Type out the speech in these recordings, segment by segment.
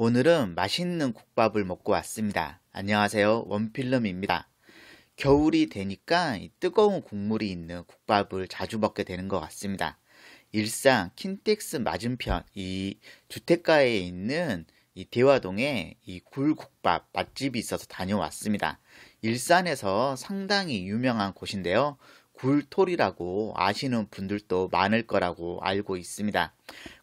오늘은 맛있는 국밥을 먹고 왔습니다. 안녕하세요. 원필름입니다. 겨울이 되니까 뜨거운 국물이 있는 국밥을 자주 먹게 되는 것 같습니다. 일산 킨텍스 맞은편 이 주택가에 있는 이 대화동에 이 굴국밥 맛집이 있어서 다녀왔습니다. 일산에서 상당히 유명한 곳인데요. 굴토리라고 아시는 분들도 많을 거라고 알고 있습니다.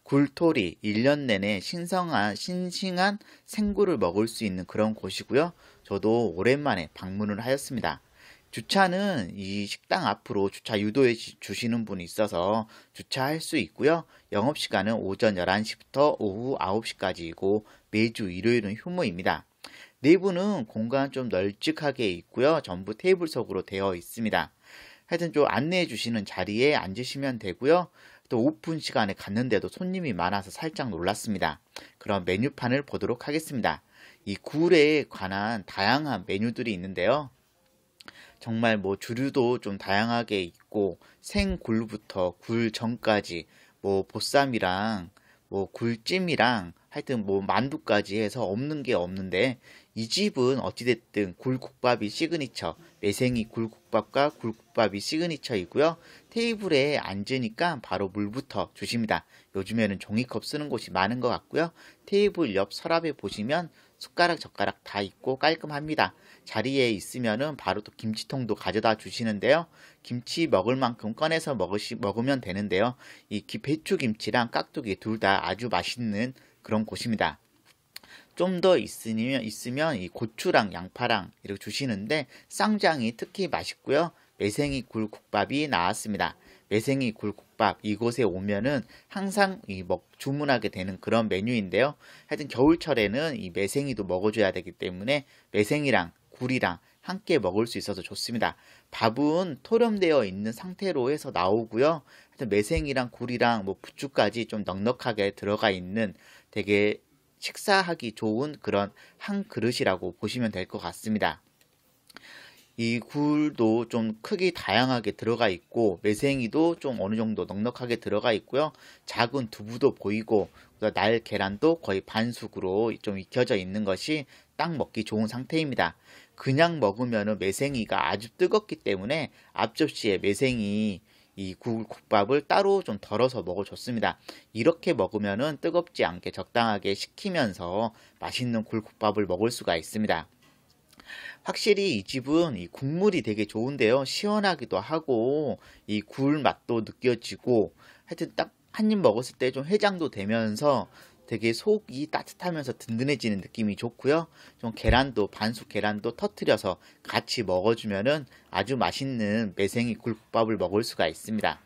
굴토리 1년 내내 신성한 싱싱한 생굴을 먹을 수 있는 그런 곳이고요. 저도 오랜만에 방문을 하였습니다. 주차는 이 식당 앞으로 주차 유도해 주시는 분이 있어서 주차할 수 있고요. 영업시간은 오전 11시부터 오후 9시까지이고 매주 일요일은 휴무입니다. 내부는 네 공간 좀 널찍하게 있고요. 전부 테이블석으로 되어 있습니다. 하여튼 좀 안내해 주시는 자리에 앉으시면 되고요. 또 오픈 시간에 갔는데도 손님이 많아서 살짝 놀랐습니다. 그럼 메뉴판을 보도록 하겠습니다. 이 굴에 관한 다양한 메뉴들이 있는데요. 정말 뭐 주류도 좀 다양하게 있고 생굴부터 굴전까지 뭐 보쌈이랑 뭐 굴찜이랑 하여튼 뭐 만두까지 해서 없는 게 없는데 이 집은 어찌됐든 굴국밥이 시그니처 매생이 굴국밥과 굴국밥이 시그니처이고요 테이블에 앉으니까 바로 물부터 주십니다 요즘에는 종이컵 쓰는 곳이 많은 것 같고요 테이블 옆 서랍에 보시면 숟가락 젓가락 다 있고 깔끔합니다 자리에 있으면은 바로 또 김치통도 가져다 주시는데요. 김치 먹을 만큼 꺼내서 먹으시, 먹으면 되는데요. 이 배추 김치랑 깍두기 둘 다 아주 맛있는 그런 곳입니다. 좀 더 있으면 있으면 이 고추랑 양파랑 이렇게 주시는데 쌍장이 특히 맛있고요. 매생이 굴국밥이 나왔습니다. 매생이 굴국밥 이곳에 오면은 항상 이 먹 주문하게 되는 그런 메뉴인데요. 하여튼 겨울철에는 이 매생이도 먹어줘야 되기 때문에 매생이랑 굴이랑 함께 먹을 수 있어서 좋습니다. 밥은 토렴되어 있는 상태로 해서 나오고요. 하여튼 매생이랑 굴이랑 뭐 부추까지 좀 넉넉하게 들어가 있는 되게 식사하기 좋은 그런 한 그릇이라고 보시면 될 것 같습니다. 이 굴도 좀 크기 다양하게 들어가 있고 매생이도 좀 어느 정도 넉넉하게 들어가 있고요. 작은 두부도 보이고 날 계란도 거의 반숙으로 좀 익혀져 있는 것이 딱 먹기 좋은 상태입니다. 그냥 먹으면 매생이가 아주 뜨겁기 때문에 앞접시에 매생이 이 굴국밥을 따로 좀 덜어서 먹어줬습니다. 이렇게 먹으면은 뜨겁지 않게 적당하게 식히면서 맛있는 굴국밥을 먹을 수가 있습니다. 확실히 이 집은 이 국물이 되게 좋은데요. 시원하기도 하고 이 굴 맛도 느껴지고 하여튼 딱 한 입 먹었을 때 좀 해장도 되면서 되게 속이 따뜻하면서 든든해지는 느낌이 좋고요. 좀 계란도 반숙 계란도 터트려서 같이 먹어주면 아주 맛있는 매생이 굴국밥을 먹을 수가 있습니다.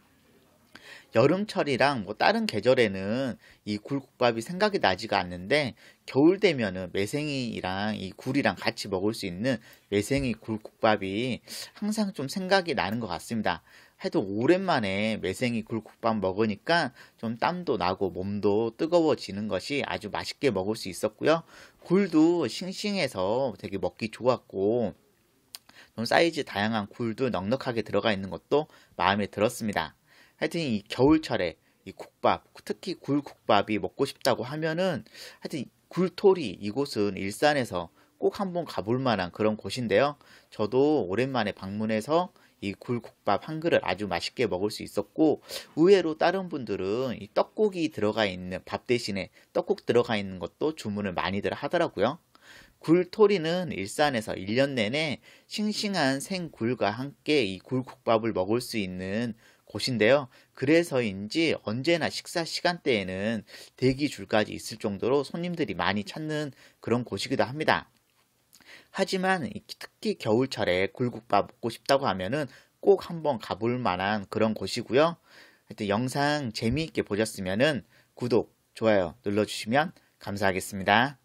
여름철이랑 뭐 다른 계절에는 이 굴국밥이 생각이 나지가 않는데 겨울 되면 매생이랑 이 굴이랑 같이 먹을 수 있는 매생이 굴국밥이 항상 좀 생각이 나는 것 같습니다. 해도 오랜만에 매생이 굴국밥 먹으니까 좀 땀도 나고 몸도 뜨거워지는 것이 아주 맛있게 먹을 수 있었고요. 굴도 싱싱해서 되게 먹기 좋았고 좀 사이즈 다양한 굴도 넉넉하게 들어가 있는 것도 마음에 들었습니다. 하여튼 이 겨울철에 이 국밥, 특히 굴국밥이 먹고 싶다고 하면은 하여튼 굴토리 이곳은 일산에서 꼭 한번 가볼 만한 그런 곳인데요. 저도 오랜만에 방문해서 이 굴국밥 한 그릇 아주 맛있게 먹을 수 있었고 의외로 다른 분들은 이 떡국이 들어가 있는 밥 대신에 떡국 들어가 있는 것도 주문을 많이들 하더라고요. 굴토리는 일산에서 1년 내내 싱싱한 생굴과 함께 이 굴국밥을 먹을 수 있는 곳인데요. 그래서인지 언제나 식사 시간대에는 대기 줄까지 있을 정도로 손님들이 많이 찾는 그런 곳이기도 합니다. 하지만 특히 겨울철에 굴국밥 먹고 싶다고 하면은 꼭 한번 가볼 만한 그런 곳이고요. 하여튼 영상 재미있게 보셨으면은 구독, 좋아요 눌러주시면 감사하겠습니다.